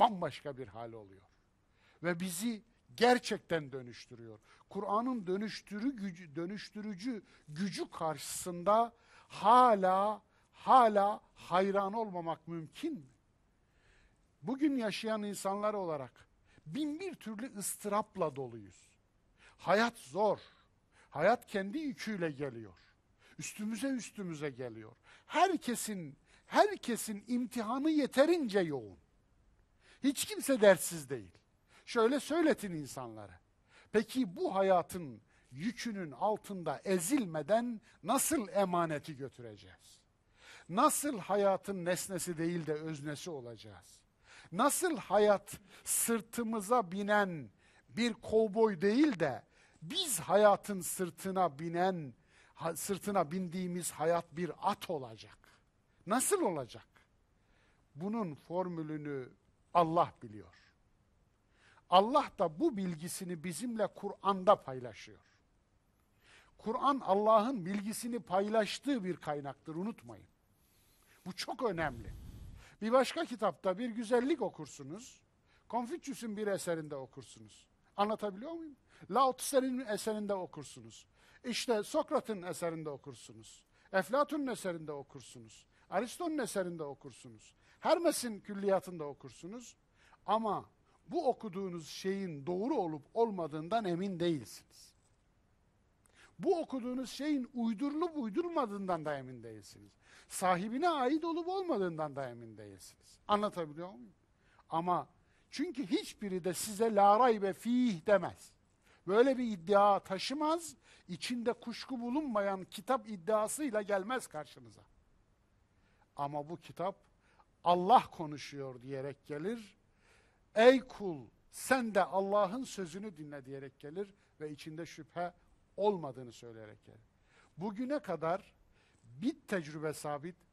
bambaşka bir hal oluyor. Ve bizi gerçekten dönüştürüyor. Kur'an'ın dönüştürü gücü, dönüştürücü gücü karşısında hala hala hayran olmamak mümkün mü? Bugün yaşayan insanlar olarak bin bir türlü ıstırapla doluyuz. Hayat zor. Hayat kendi yüküyle geliyor. Üstümüze üstümüze geliyor. Herkesin herkesin imtihanı yeterince yoğun. Hiç kimse dertsiz değil. Şöyle söyletin insanlara. Peki bu hayatın yükünün altında ezilmeden nasıl emaneti götüreceğiz? Nasıl hayatın nesnesi değil de öznesi olacağız? Nasıl hayat sırtımıza binen bir kovboy değil de biz hayatın sırtına binen sırtına bindiğimiz hayat bir at olacak. Nasıl olacak? Bunun formülünü Allah biliyor. Allah da bu bilgisini bizimle Kur'an'da paylaşıyor. Kur'an Allah'ın bilgisini paylaştığı bir kaynaktır unutmayın. Bu çok önemli. Bir başka kitapta bir güzellik okursunuz. Konfüçyüs'ün bir eserinde okursunuz. Anlatabiliyor muyum? Lao Tzu'nun eserinde okursunuz. İşte Sokrat'ın eserinde okursunuz. Eflatun'un eserinde okursunuz. Aristo'nun eserinde okursunuz. Hermes'in külliyatında okursunuz. Ama bu okuduğunuz şeyin doğru olup olmadığından emin değilsiniz. Bu okuduğunuz şeyin uydurulup uydurmadığından da emin değilsiniz. Sahibine ait olup olmadığından da emin değilsiniz. Anlatabiliyor muyum? Ama çünkü hiçbiri de size la raybe fih demez. Böyle bir iddia taşımaz, içinde kuşku bulunmayan kitap iddiasıyla gelmez karşınıza. Ama bu kitap Allah konuşuyor diyerek gelir. Ey kul sen de Allah'ın sözünü dinle diyerek gelir ve içinde şüphe olmadığını söyleyerek gelir. Bugüne kadar bir tecrübe sabit